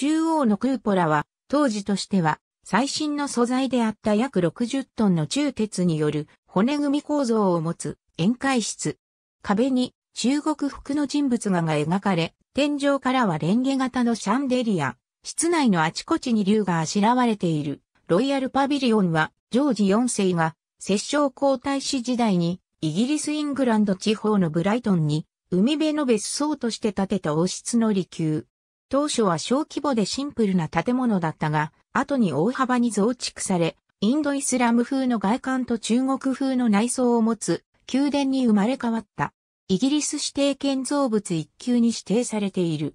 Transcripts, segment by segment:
中央のクーポラは、当時としては、最新の素材であった約60トンの鋳鉄による骨組み構造を持つ宴会室。壁に中国服の人物画が描かれ、天井からはレンゲ型のシャンデリア、室内のあちこちに竜があしらわれている。ロイヤルパビリオンは、ジョージ4世が、摂政皇太子時代に、イギリス・イングランド地方のブライトンに、海辺の別荘として建てた王室の離宮。当初は小規模でシンプルな建物だったが、後に大幅に増築され、インドイスラム風の外観と中国風の内装を持つ宮殿に生まれ変わった。イギリス指定建造物一級に指定されている。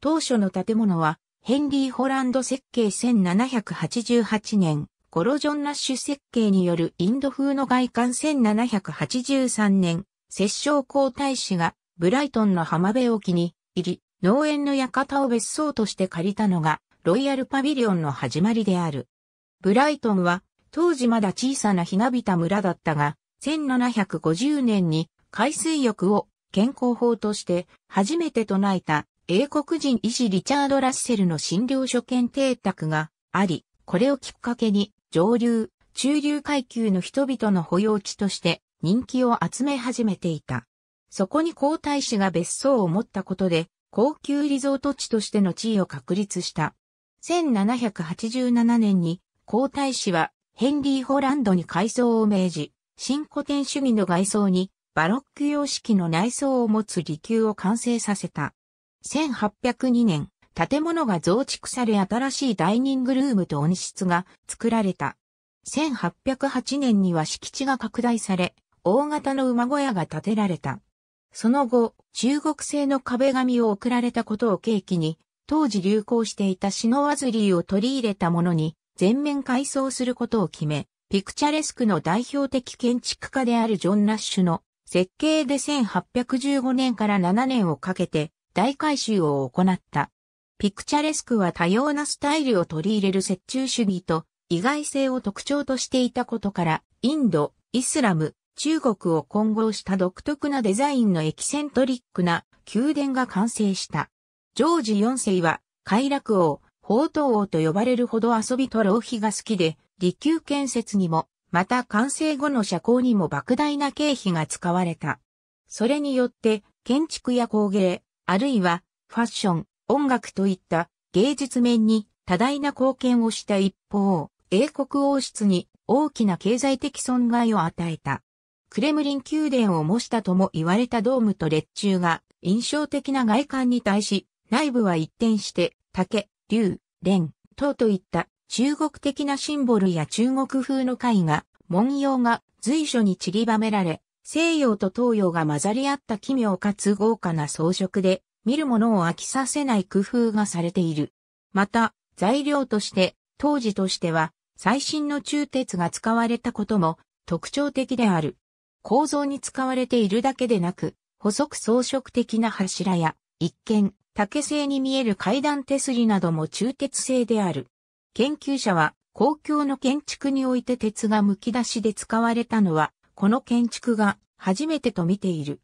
当初の建物は、ヘンリー・ホランド設計1788年、コロジョン・ナッシュ設計によるインド風の外観1783年、摂政皇太子がブライトンの浜辺沖に入り、農園の館を別荘として借りたのが、ロイヤルパビリオンの始まりである。ブライトンは、当時まだ小さなひなびた村だったが、1750年に海水浴を健康法として初めて唱えた英国人医師リチャード・ラッセルの診療所兼邸宅があり、これをきっかけに上流、中流階級の人々の保養地として人気を集め始めていた。そこに皇太子が別荘を持ったことで高級リゾート地としての地位を確立した。1787年に皇太子はヘンリー・ホランドに改装を命じ、新古典主義の外装にバロック様式の内装を持つ離宮を完成させた。1802年、建物が増築され新しいダイニングルームと温室が作られた。1808年には敷地が拡大され、大型の馬小屋が建てられた。その後、中国製の壁紙を送られたことを契機に、当時流行していたシノワズリーを取り入れたものに、全面改装することを決め、ピクチャレスクの代表的建築家であるジョン・ラッシュの設計で1815年から7年をかけて大改修を行った。ピクチャレスクは多様なスタイルを取り入れる折衷主義と意外性を特徴としていたことから、インド、イスラム、中国を混合した独特なデザインのエキセントリックな宮殿が完成した。ジョージ4世は、快楽王、宝刀王と呼ばれるほど遊びと浪費が好きで、利休建設にも、また完成後の社交にも莫大な経費が使われた。それによって、建築や工芸、あるいは、ファッション、音楽といった芸術面に多大な貢献をした一方、英国王室に大きな経済的損害を与えた。クレムリン宮殿を模したとも言われたドームと列柱が印象的な外観に対し、内部は一転して竹、竜、蓮、塔といった中国的なシンボルや中国風の絵画、文様が随所に散りばめられ、西洋と東洋が混ざり合った奇妙かつ豪華な装飾で、見るものを飽きさせない工夫がされている。また、材料として、当時としては、最新の鋳鉄が使われたことも特徴的である。構造に使われているだけでなく、細く装飾的な柱や、一見、竹製に見える階段手すりなども鋳鉄製である。研究者は、公共の建築において鉄が剥き出しで使われたのは、この建築が初めてと見ている。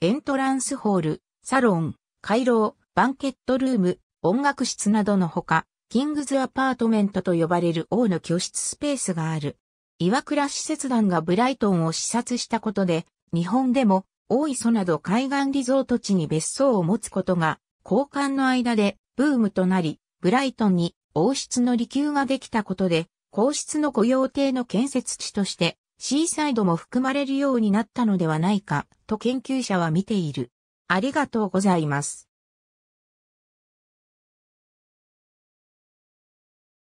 エントランスホール、サロン、回廊、バンケットルーム、音楽室などのほか、キングズアパートメントと呼ばれる王の居室スペースがある。岩倉使節団がブライトンを視察したことで、日本でも、大磯など海岸リゾート地に別荘を持つことが、交換の間でブームとなり、ブライトンに王室の離宮ができたことで、皇室の御用邸の建設地として、シーサイドも含まれるようになったのではないか、と研究者は見ている。ありがとうございます。